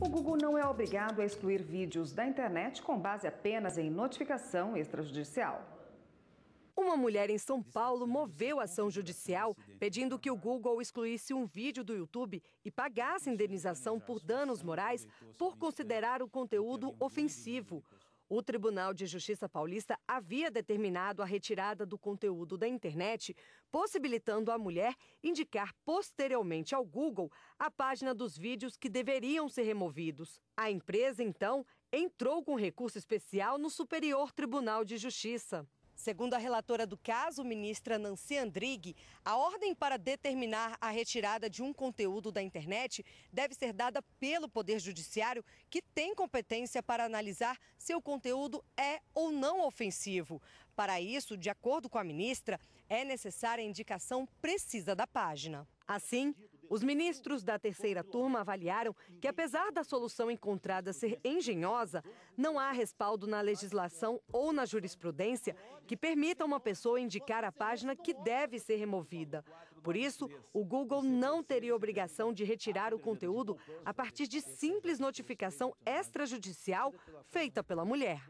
O Google não é obrigado a excluir vídeos da internet com base apenas em notificação extrajudicial. Uma mulher em São Paulo moveu ação judicial pedindo que o Google excluísse um vídeo do YouTube e pagasse indenização por danos morais por considerar o conteúdo ofensivo. O Tribunal de Justiça Paulista havia determinado a retirada do conteúdo da internet, possibilitando à mulher indicar posteriormente ao Google a página dos vídeos que deveriam ser removidos. A empresa, então, entrou com recurso especial no Superior Tribunal de Justiça. Segundo a relatora do caso, ministra Nancy Andrighi, a ordem para determinar a retirada de um conteúdo da internet deve ser dada pelo Poder Judiciário, que tem competência para analisar se o conteúdo é ou não ofensivo. Para isso, de acordo com a ministra, é necessária a indicação precisa da página. Assim, os ministros da terceira turma avaliaram que, apesar da solução encontrada ser engenhosa, não há respaldo na legislação ou na jurisprudência que permita uma pessoa indicar a página que deve ser removida. Por isso, o Google não teria obrigação de retirar o conteúdo a partir de simples notificação extrajudicial feita pela mulher.